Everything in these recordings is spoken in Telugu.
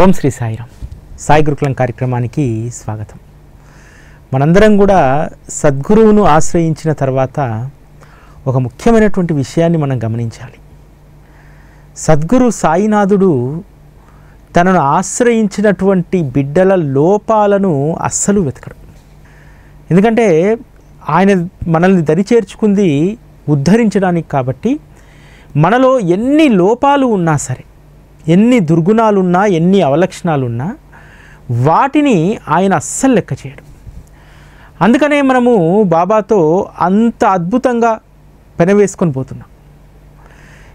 ఓం శ్రీ సాయిరామ్ సాయి గురుకులం కార్యక్రమానికి స్వాగతం మనందరం కూడా సద్గురువును ఆశ్రయించిన తర్వాత ఒక ముఖ్యమైనటువంటి విషయాన్ని మనం గమనించాలి సద్గురు సాయినాథుడు తనను ఆశ్రయించినటువంటి బిడ్డల లోపాలను అస్సలు వెతకడు ఎందుకంటే ఆయన మనల్ని దరి చేర్చుకుంది ఉద్ధరించడానికి కాబట్టి మనలో ఎన్ని లోపాలు ఉన్నా సరే ఎన్ని దుర్గుణాలున్నా ఎన్ని అవలక్షణాలున్నా వాటిని ఆయన అస్సలు లెక్క చేయడు అందుకనే మనము బాబాతో అంత అద్భుతంగా పెనవేసుకొని పోతున్నాం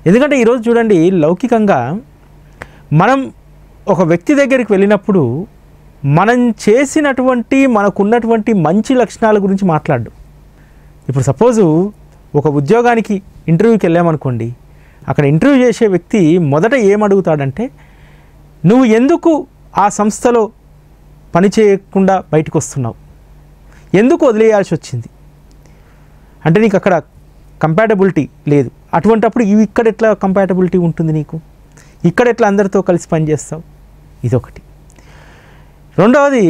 ఎందుకంటే ఈరోజు చూడండి లౌకికంగా మనం ఒక వ్యక్తి దగ్గరికి వెళ్ళినప్పుడు మనం చేసినటువంటి మనకున్నటువంటి మంచి లక్షణాల గురించి మాట్లాడు ఇప్పుడు సపోజు ఒక ఉద్యోగానికి ఇంటర్వ్యూకి వెళ్ళామనుకోండి అక్కడ ఇంటర్వ్యూ చేసే వ్యక్తి మొదట ఏమడుగుతాడంటే నువ్వు ఎందుకు ఆ సంస్థలో పని చేయకుండా బయటకు వస్తున్నావు ఎందుకు వదిలేయాల్సి వచ్చింది అంటే నీకు అక్కడ కంపాటబిలిటీ లేదు అటువంటప్పుడు ఇవి ఇక్కడ ఎట్లా కంపాటబిలిటీ ఉంటుంది నీకు ఇక్కడ ఎట్లా అందరితో కలిసి పనిచేస్తావు ఇదొకటి రెండవది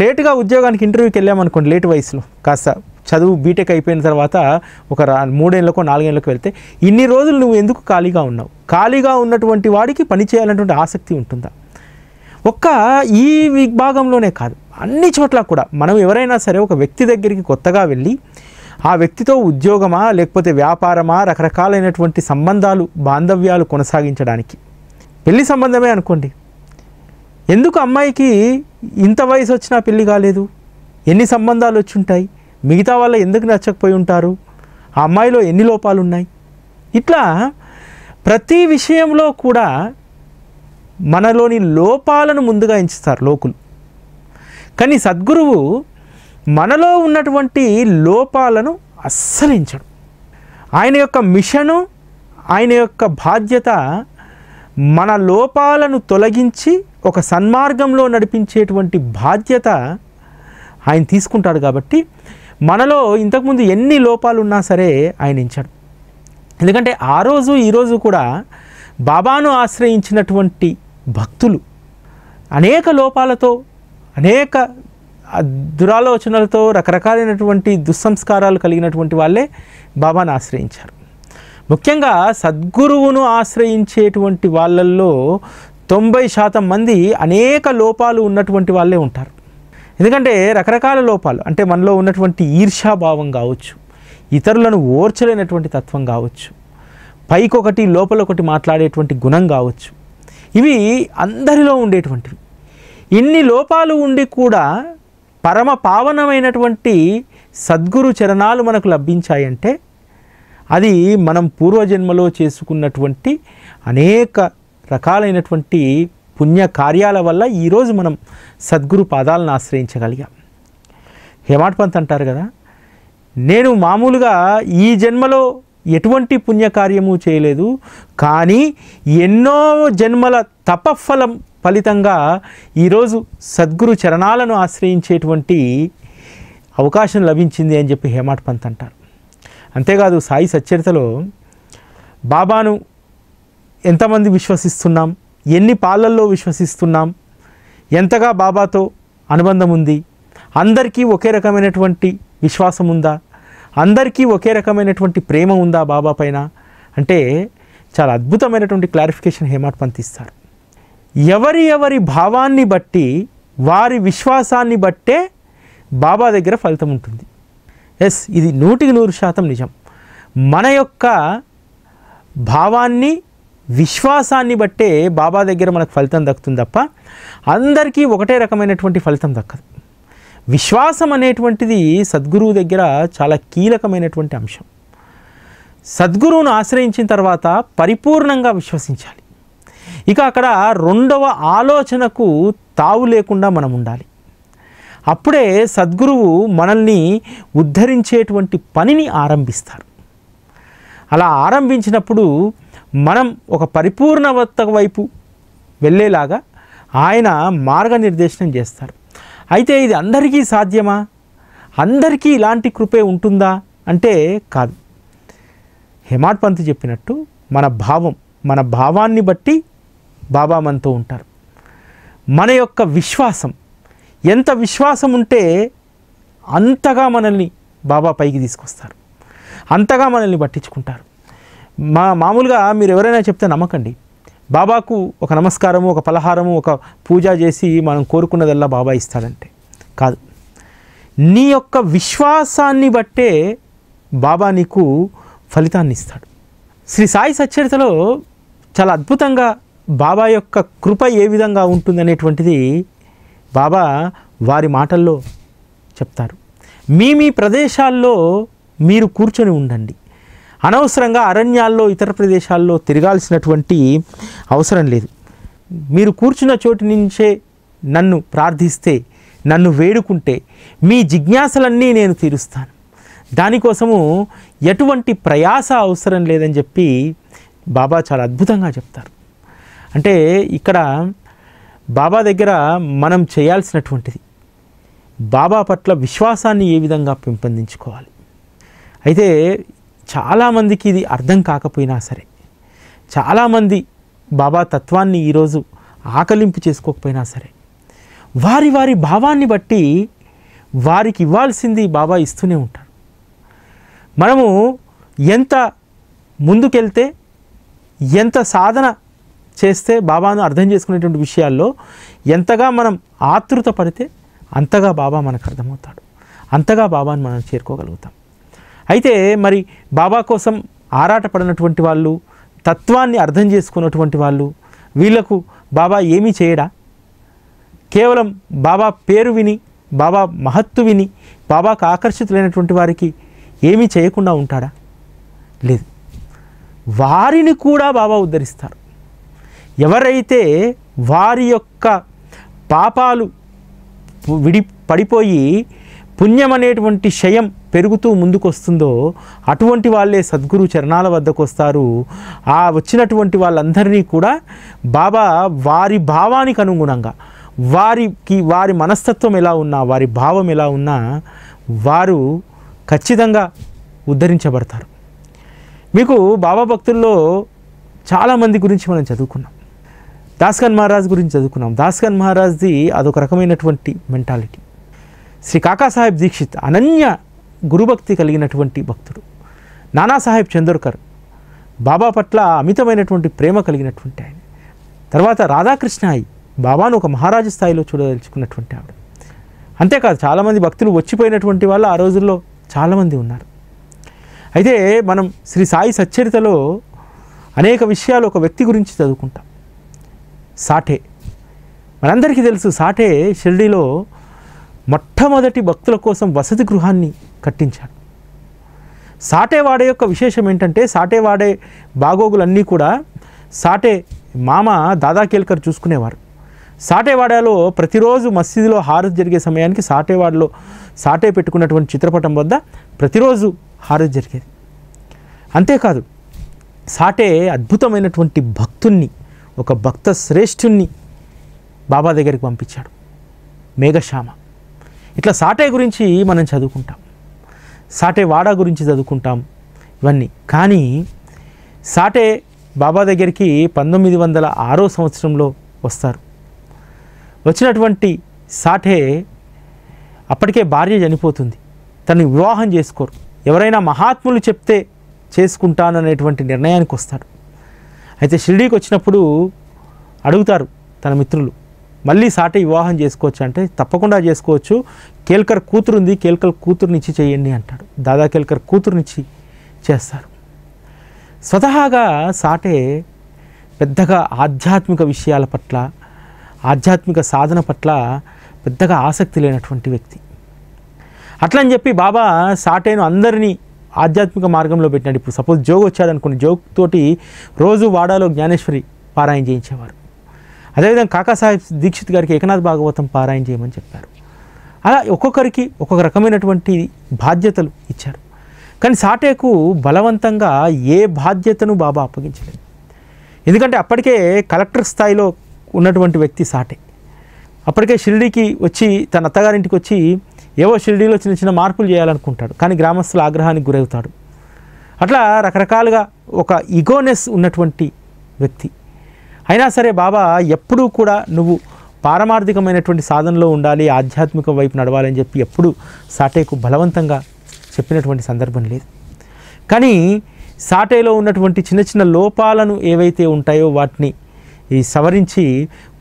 లేటుగా ఉద్యోగానికి ఇంటర్వ్యూకి వెళ్ళామనుకోండి లేటు వయసులో కాస్త చదువు బీటెక్ అయిపోయిన తర్వాత ఒక మూడేళ్ళకో నాలుగేళ్ళకు వెళ్తే ఇన్ని రోజులు నువ్వు ఎందుకు ఖాళీగా ఉన్నావు ఖాళీగా ఉన్నటువంటి వాడికి పని చేయాలన్నటువంటి ఆసక్తి ఉంటుందా ఒక్క ఈ విభాగంలోనే కాదు అన్ని చోట్ల కూడా మనం ఎవరైనా సరే ఒక వ్యక్తి దగ్గరికి కొత్తగా వెళ్ళి ఆ వ్యక్తితో ఉద్యోగమా లేకపోతే వ్యాపారమా రకరకాలైనటువంటి సంబంధాలు బాంధవ్యాలు కొనసాగించడానికి పెళ్లి సంబంధమే అనుకోండి ఎందుకు అమ్మాయికి ఇంత వయసు వచ్చినా పెళ్లి కాలేదు ఎన్ని సంబంధాలు వచ్చుంటాయి మిగతా వాళ్ళు ఎందుకు నచ్చకపోయి ఉంటారు ఆ అమ్మాయిలో ఎన్ని లోపాలు ఉన్నాయి ఇట్లా ప్రతి విషయంలో కూడా మనలోని లోపాలను ముందుగా ఎంచుతారు లోకులు కానీ సద్గురువు మనలో ఉన్నటువంటి లోపాలను అస్సలించడు ఆయన యొక్క మిషను ఆయన యొక్క బాధ్యత మన లోపాలను తొలగించి ఒక సన్మార్గంలో నడిపించేటువంటి బాధ్యత ఆయన తీసుకుంటాడు కాబట్టి మనలో ఇంతకుముందు ఎన్ని లోపాలు ఉన్నా సరే ఆయన ఇచ్చాడు ఎందుకంటే ఆ రోజు ఈరోజు కూడా బాబాను ఆశ్రయించినటువంటి భక్తులు అనేక లోపాలతో అనేక దురాలోచనలతో రకరకాలైనటువంటి దుస్సంస్కారాలు కలిగినటువంటి వాళ్ళే బాబాను ఆశ్రయించారు ముఖ్యంగా సద్గురువును ఆశ్రయించేటువంటి వాళ్ళల్లో తొంభై శాతం మంది అనేక లోపాలు ఉన్నటువంటి వాళ్ళే ఉంటారు ఎందుకంటే రకరకాల లోపాలు అంటే మనలో ఉన్నటువంటి ఈర్ష్యాభావం కావచ్చు ఇతరులను ఓర్చలేనటువంటి తత్వం కావచ్చు పైకొకటి లోపల ఒకటి మాట్లాడేటువంటి గుణం కావచ్చు ఇవి అందరిలో ఉండేటువంటివి ఇన్ని లోపాలు ఉండి కూడా పరమ పావనమైనటువంటి సద్గురు చరణాలు మనకు లభించాయంటే అది మనం పూర్వజన్మలో చేసుకున్నటువంటి అనేక రకాలైనటువంటి పుణ్య కార్యాల వల్ల ఈరోజు మనం సద్గురు పాదాలను ఆశ్రయించగలిగాం హేమాట్ పంత్ అంటారు కదా నేను మామూలుగా ఈ జన్మలో ఎటువంటి పుణ్యకార్యము చేయలేదు కానీ ఎన్నో జన్మల తపఫలం ఫలితంగా ఈరోజు సద్గురు చరణాలను ఆశ్రయించేటువంటి అవకాశం లభించింది అని చెప్పి హేమాట్ పంత్ అంటారు అంతేకాదు సాయి సచ్చరితలో బాబాను ఎంతమంది విశ్వసిస్తున్నాం ఎన్ని పాలల్లో విశ్వసిస్తున్నాం ఎంతగా బాబాతో అనుబంధం ఉంది అందరికీ ఒకే రకమైనటువంటి విశ్వాసం ఉందా అందరికీ ఒకే రకమైనటువంటి ప్రేమ ఉందా బాబా పైన అంటే చాలా అద్భుతమైనటువంటి క్లారిఫికేషన్ హేమాట్ పంతిస్తారు ఎవరి ఎవరి భావాన్ని బట్టి వారి విశ్వాసాన్ని బట్టే బాబా దగ్గర ఫలితం ఉంటుంది ఎస్ ఇది నూటికి నూరు శాతం నిజం మన యొక్క భావాన్ని విశ్వాసాన్ని బట్టే బాబా దగ్గర మనకు ఫలితం దక్కుతుంది తప్ప అందరికీ ఒకటే రకమైనటువంటి ఫలితం దక్కదు విశ్వాసం అనేటువంటిది సద్గురువు దగ్గర చాలా కీలకమైనటువంటి అంశం సద్గురువును ఆశ్రయించిన తర్వాత పరిపూర్ణంగా విశ్వసించాలి ఇక అక్కడ రెండవ ఆలోచనకు తావు లేకుండా మనం ఉండాలి అప్పుడే సద్గురువు మనల్ని ఉద్ధరించేటువంటి పనిని ఆరంభిస్తారు అలా ఆరంభించినప్పుడు మనం ఒక పరిపూర్ణవత్త వైపు వెళ్ళేలాగా ఆయన మార్గనిర్దేశనం చేస్తారు అయితే ఇది అందరికీ సాధ్యమా అందరికీ ఇలాంటి కృపే ఉంటుందా అంటే కాదు హేమాడ్ పంత్ చెప్పినట్టు మన భావం మన భావాన్ని బట్టి బాబా మనతో ఉంటారు మన యొక్క విశ్వాసం ఎంత విశ్వాసం ఉంటే అంతగా మనల్ని బాబా పైకి తీసుకొస్తారు అంతగా మనల్ని పట్టించుకుంటారు మా మామూలుగా మీరు ఎవరైనా చెప్తే నమ్మకండి బాబాకు ఒక నమస్కారము ఒక పలహారము ఒక పూజ చేసి మనం కోరుకున్నదల్లా బాబా ఇస్తాడంటే కాదు నీ యొక్క విశ్వాసాన్ని బట్టే బాబా నీకు ఫలితాన్ని ఇస్తాడు శ్రీ సాయి సచ్చరితలో చాలా అద్భుతంగా బాబా యొక్క కృప ఏ విధంగా ఉంటుందనేటువంటిది బాబా వారి మాటల్లో చెప్తారు మీ మీ ప్రదేశాల్లో మీరు కూర్చొని ఉండండి అనవసరంగా అరణ్యాల్లో ఇతర ప్రదేశాల్లో తిరగాల్సినటువంటి అవసరం లేదు మీరు కూర్చున్న చోటు నుంచే నన్ను ప్రార్థిస్తే నన్ను వేడుకుంటే మీ జిజ్ఞాసలన్నీ నేను తీరుస్తాను దానికోసము ఎటువంటి ప్రయాస అవసరం లేదని చెప్పి బాబా చాలా అద్భుతంగా చెప్తారు అంటే ఇక్కడ బాబా దగ్గర మనం చేయాల్సినటువంటిది బాబా పట్ల విశ్వాసాన్ని ఏ విధంగా పెంపొందించుకోవాలి అయితే చాలామందికి ఇది అర్థం కాకపోయినా సరే చాలామంది బాబా తత్వాన్ని ఈరోజు ఆకలింపు చేసుకోకపోయినా సరే వారి వారి భావాన్ని బట్టి వారికి ఇవ్వాల్సింది బాబా ఇస్తూనే ఉంటారు మనము ఎంత ముందుకెళ్తే ఎంత సాధన చేస్తే బాబాను అర్థం చేసుకునేటువంటి విషయాల్లో ఎంతగా మనం ఆతృత పడితే అంతగా బాబా మనకు అర్థమవుతాడు అంతగా బాబాను మనం చేరుకోగలుగుతాం అయితే మరి బాబా కోసం ఆరాటపడినటువంటి వాళ్ళు తత్వాన్ని అర్థం చేసుకున్నటువంటి వాళ్ళు వీళ్లకు బాబా ఏమీ చేయడా కేవలం బాబా పేరు విని బాబా మహత్తు విని బాబాకు ఆకర్షితులైనటువంటి వారికి ఏమీ చేయకుండా ఉంటాడా లేదు వారిని కూడా బాబా ఉద్ధరిస్తారు ఎవరైతే వారి యొక్క పాపాలు విడి పడిపోయి పుణ్యం అనేటువంటి క్షయం పెరుగుతూ ముందుకొస్తుందో అటువంటి వాళ్ళే సద్గురు చరణాల వద్దకు వస్తారు ఆ వచ్చినటువంటి వాళ్ళందరినీ కూడా బాబా వారి భావానికి అనుగుణంగా వారికి వారి మనస్తత్వం ఎలా ఉన్నా వారి భావం ఎలా ఉన్నా వారు ఖచ్చితంగా ఉద్ధరించబడతారు మీకు బాబా భక్తుల్లో చాలామంది గురించి మనం చదువుకున్నాం దాస్కన్ మహారాజ్ గురించి చదువుకున్నాం దాస్కన్ మహారాజ్ది అదొక రకమైనటువంటి మెంటాలిటీ శ్రీ కాకాసాహెబ్ దీక్షిత్ అనన్య గురుభక్తి కలిగినటువంటి భక్తుడు నానాసాహెబ్ చందోర్కర్ బాబా పట్ల అమితమైనటువంటి ప్రేమ కలిగినటువంటి ఆయన తర్వాత రాధాకృష్ణ అయి బాబాను ఒక మహారాజు స్థాయిలో చూడదలుచుకున్నటువంటి ఆవిడ అంతేకాదు చాలామంది భక్తులు వచ్చిపోయినటువంటి వాళ్ళు ఆ రోజుల్లో చాలామంది ఉన్నారు అయితే మనం శ్రీ సాయి సచ్చరితలో అనేక విషయాలు ఒక వ్యక్తి గురించి చదువుకుంటాం సాఠే మనందరికీ తెలుసు సాఠే షిర్డీలో మొట్టమొదటి భక్తుల కోసం వసతి గృహాన్ని కట్టించాడు సాటేవాడ యొక్క విశేషం ఏంటంటే సాటేవాడే బాగోగులన్నీ కూడా సాటే మామ దాదా కేల్కర్ చూసుకునేవారు సాటేవాడలో ప్రతిరోజు మసీదులో హారతి జరిగే సమయానికి సాటేవాడలో సాటే పెట్టుకున్నటువంటి చిత్రపటం వద్ద ప్రతిరోజు హారతి జరిగేది అంతేకాదు సాటే అద్భుతమైనటువంటి భక్తుణ్ణి ఒక భక్త శ్రేష్ఠుణ్ణి బాబా దగ్గరికి పంపించాడు మేఘశ్యామ ఇట్లా సాటే గురించి మనం చదువుకుంటాం సాటే వాడా గురించి చదువుకుంటాం ఇవన్నీ కానీ సాటే బాబా దగ్గరికి పంతొమ్మిది వందల ఆరో సంవత్సరంలో వస్తారు వచ్చినటువంటి సాటే అప్పటికే భార్య చనిపోతుంది తను వివాహం చేసుకోరు ఎవరైనా మహాత్ములు చెప్తే చేసుకుంటాననేటువంటి నిర్ణయానికి వస్తాడు అయితే షిరిడీకి వచ్చినప్పుడు అడుగుతారు తన మిత్రులు మళ్ళీ సాటి వివాహం చేసుకోవచ్చు అంటే తప్పకుండా చేసుకోవచ్చు కేల్కర్ కూతురు ఉంది కేల్కర్ కూతురునిచ్చి చేయండి అంటాడు దాదా కేల్కర్ కూతురునిచ్చి చేస్తారు స్వతహాగా సాటే పెద్దగా ఆధ్యాత్మిక విషయాల పట్ల ఆధ్యాత్మిక సాధన పట్ల పెద్దగా ఆసక్తి లేనటువంటి వ్యక్తి అట్లని చెప్పి బాబా సాటేను అందరినీ ఆధ్యాత్మిక మార్గంలో పెట్టినాడు ఇప్పుడు సపోజ్ జోగు వచ్చాడనుకోండి జోగ్ రోజు వాడాలో జ్ఞానేశ్వరి పారాయణ చేయించేవారు అదేవిధంగా కాకాసాహెబ్ దీక్షిత్ గారికి ఏకనాథ్ భాగవతం పారాయణ చేయమని చెప్పారు అలా ఒక్కొక్కరికి ఒక్కొక్క రకమైనటువంటి బాధ్యతలు ఇచ్చారు కానీ సాటేకు బలవంతంగా ఏ బాధ్యతను బాబా అప్పగించలేదు ఎందుకంటే అప్పటికే కలెక్టర్ స్థాయిలో ఉన్నటువంటి వ్యక్తి సాటే అప్పటికే షిరిడీకి వచ్చి తన అత్తగారింటికి వచ్చి ఏవో షిరిడీలో చిన్న చిన్న మార్పులు చేయాలనుకుంటాడు కానీ గ్రామస్తుల ఆగ్రహానికి గురవుతాడు అట్లా రకరకాలుగా ఒక ఇగోనెస్ ఉన్నటువంటి వ్యక్తి అయినా సరే బాబా ఎప్పుడూ కూడా నువ్వు పారమార్థికమైనటువంటి సాధనలో ఉండాలి ఆధ్యాత్మిక వైపు నడవాలని చెప్పి ఎప్పుడు సాటేకు బలవంతంగా చెప్పినటువంటి సందర్భం లేదు కానీ సాటేలో ఉన్నటువంటి చిన్న చిన్న లోపాలను ఏవైతే ఉంటాయో వాటిని ఈ సవరించి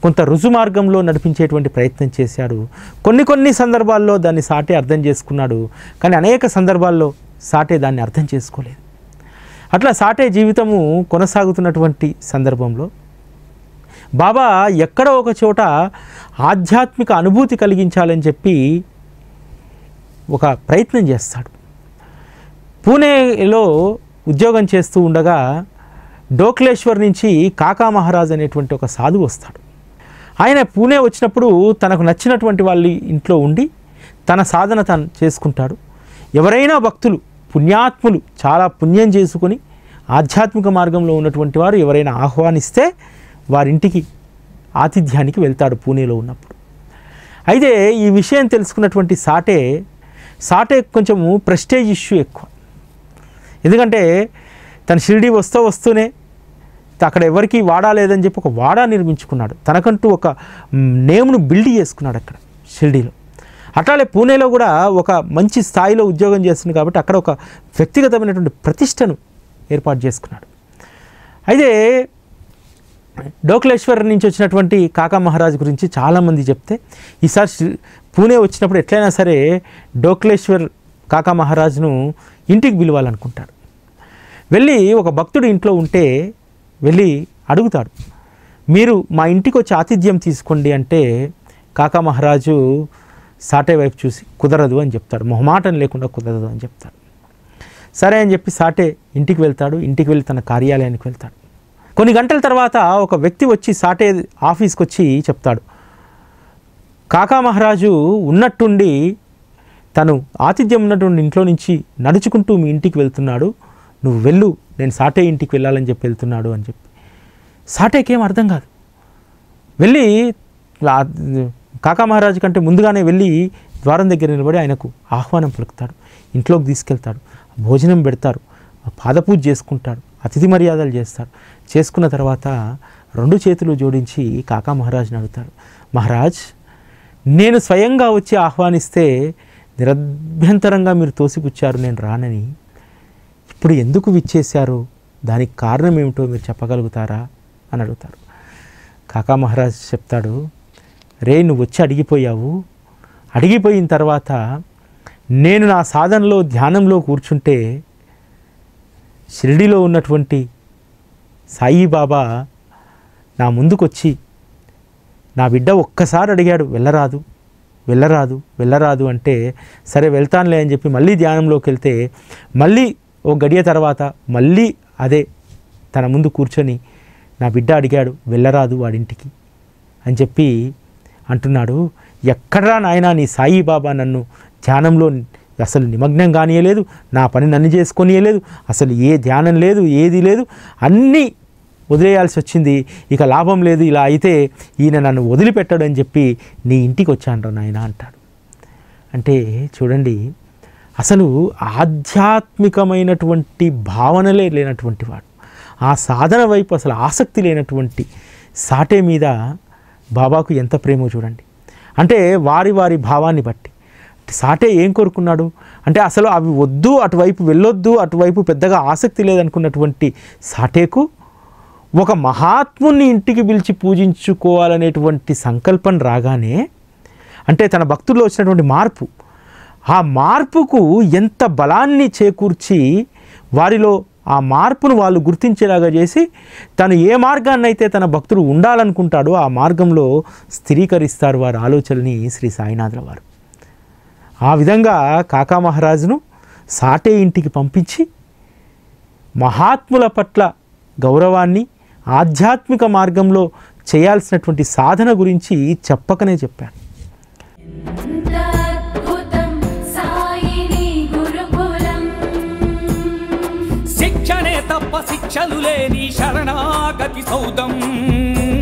కొంత రుజు మార్గంలో నడిపించేటువంటి ప్రయత్నం చేశాడు కొన్ని కొన్ని సందర్భాల్లో దాన్ని సాటే అర్థం చేసుకున్నాడు కానీ అనేక సందర్భాల్లో సాటే దాన్ని అర్థం చేసుకోలేదు అట్లా సాటే జీవితము కొనసాగుతున్నటువంటి సందర్భంలో బాబా ఎక్కడో ఒక చోట ఆధ్యాత్మిక అనుభూతి కలిగించాలని చెప్పి ఒక ప్రయత్నం చేస్తాడు పూణేలో ఉద్యోగం చేస్తూ ఉండగా డోక్లేశ్వర్ నుంచి కాకా మహారాజ్ అనేటువంటి ఒక సాధువు వస్తాడు ఆయన పూణే వచ్చినప్పుడు తనకు నచ్చినటువంటి వాళ్ళ ఇంట్లో ఉండి తన సాధన తను చేసుకుంటాడు ఎవరైనా భక్తులు పుణ్యాత్ములు చాలా పుణ్యం చేసుకొని ఆధ్యాత్మిక మార్గంలో ఉన్నటువంటి వారు ఎవరైనా ఆహ్వానిస్తే వారింటికి ఆతిథ్యానికి వెళ్తాడు పూణేలో ఉన్నప్పుడు అయితే ఈ విషయం తెలుసుకున్నటువంటి సాటే సాటే కొంచెము ప్రెస్టేజ్ ఇష్యూ ఎక్కువ ఎందుకంటే తన షిరిడి వస్తూ వస్తూనే అక్కడ ఎవరికి వాడా లేదని చెప్పి ఒక వాడా నిర్మించుకున్నాడు తనకంటూ ఒక నేమ్ను బిల్డ్ చేసుకున్నాడు అక్కడ షిరిడీలో అట్లానే పూణేలో కూడా ఒక మంచి స్థాయిలో ఉద్యోగం చేస్తుంది కాబట్టి అక్కడ ఒక వ్యక్తిగతమైనటువంటి ప్రతిష్టను ఏర్పాటు చేసుకున్నాడు అయితే డోక్లేశ్వర్ నుంచి వచ్చినటువంటి కాకా మహారాజు గురించి చాలామంది చెప్తే ఈసారి పూణే వచ్చినప్పుడు ఎట్లయినా సరే డోక్లేశ్వర్ కాకా మహారాజును ఇంటికి పిలవాలనుకుంటారు వెళ్ళి ఒక భక్తుడు ఇంట్లో ఉంటే వెళ్ళి అడుగుతాడు మీరు మా ఇంటికి వచ్చి ఆతిథ్యం తీసుకోండి అంటే కాకా మహారాజు సాటే వైపు చూసి కుదరదు అని చెప్తాడు మొహమాటం లేకుండా కుదరదు అని చెప్తాడు సరే అని చెప్పి సాటే ఇంటికి వెళ్తాడు ఇంటికి వెళ్ళి తన కార్యాలయానికి వెళ్తాడు కొన్ని గంటల తర్వాత ఒక వ్యక్తి వచ్చి సాటే ఆఫీస్కి వచ్చి చెప్తాడు కాకా మహారాజు ఉన్నట్టుండి తను ఆతిథ్యం ఉన్నటువంటి ఇంట్లో నుంచి నడుచుకుంటూ మీ ఇంటికి వెళ్తున్నాడు నువ్వు వెళ్ళు నేను సాటే ఇంటికి వెళ్ళాలని చెప్పి వెళ్తున్నాడు అని చెప్పి సాటేకేం అర్థం కాదు వెళ్ళి కాకా మహారాజు కంటే ముందుగానే వెళ్ళి ద్వారం దగ్గర నిలబడి ఆయనకు ఆహ్వానం పలుకుతాడు ఇంట్లోకి తీసుకెళ్తాడు భోజనం పెడతారు పాదపూజ చేసుకుంటాడు అతిథి మర్యాదలు చేస్తాడు చేసుకున్న తర్వాత రెండు చేతులు జోడించి కాకా మహారాజ్ని అడుగుతాడు మహారాజ్ నేను స్వయంగా వచ్చి ఆహ్వానిస్తే నిరభ్యంతరంగా మీరు తోసిపుచ్చారు నేను రానని ఇప్పుడు ఎందుకు విచ్చేశారు దానికి కారణం ఏమిటో మీరు చెప్పగలుగుతారా అని అడుగుతారు కాకా మహారాజ్ చెప్తాడు రే నువ్వు వచ్చి అడిగిపోయావు అడిగిపోయిన తర్వాత నేను నా సాధనలో ధ్యానంలో కూర్చుంటే షిరిడిలో ఉన్నటువంటి సాయిబాబా నా ముందుకొచ్చి నా బిడ్డ ఒక్కసారి అడిగాడు వెళ్ళరాదు వెళ్ళరాదు వెళ్ళరాదు అంటే సరే వెళ్తానులే అని చెప్పి మళ్ళీ ధ్యానంలోకి వెళ్తే మళ్ళీ ఓ గడియ తర్వాత మళ్ళీ అదే తన ముందు కూర్చొని నా బిడ్డ అడిగాడు వెళ్ళరాదు వాడింటికి అని చెప్పి అంటున్నాడు ఎక్కడరా నాయన నీ సాయిబాబా నన్ను ధ్యానంలో అసలు నిమగ్నం కానియలేదు నా పని నన్ను చేసుకొనియలేదు అసలు ఏ ధ్యానం లేదు ఏది లేదు అన్నీ వదిలేయాల్సి వచ్చింది ఇక లాభం లేదు ఇలా అయితే ఈయన నన్ను వదిలిపెట్టాడు అని చెప్పి నీ ఇంటికి వచ్చాను నాయన అంటాడు అంటే చూడండి అసలు ఆధ్యాత్మికమైనటువంటి భావనలే లేనటువంటి వాడు ఆ సాధన వైపు అసలు ఆసక్తి లేనటువంటి సాటే మీద బాబాకు ఎంత ప్రేమో చూడండి అంటే వారి వారి భావాన్ని బట్టి సాటే ఏం కోరుకున్నాడు అంటే అసలు అవి వద్దు అటువైపు వెళ్ళొద్దు అటువైపు పెద్దగా ఆసక్తి లేదనుకున్నటువంటి సాటేకు ఒక మహాత్ముని ఇంటికి పిలిచి పూజించుకోవాలనేటువంటి సంకల్పం రాగానే అంటే తన భక్తుల్లో వచ్చినటువంటి మార్పు ఆ మార్పుకు ఎంత బలాన్ని చేకూర్చి వారిలో ఆ మార్పును వాళ్ళు గుర్తించేలాగా చేసి తను ఏ మార్గాన్ని అయితే తన భక్తుడు ఉండాలనుకుంటాడో ఆ మార్గంలో స్థిరీకరిస్తారు వారి ఆలోచనని శ్రీ సాయినాథుల వారు ఆ విధంగా కాకా మహారాజును సాటే ఇంటికి పంపించి మహాత్ముల పట్ల గౌరవాన్ని ఆధ్యాత్మిక మార్గంలో చేయాల్సినటువంటి సాధన గురించి చెప్పకనే చెప్పాను శిక్షణే తప్ప శిక్షలు లేని శరణాగతి సౌదం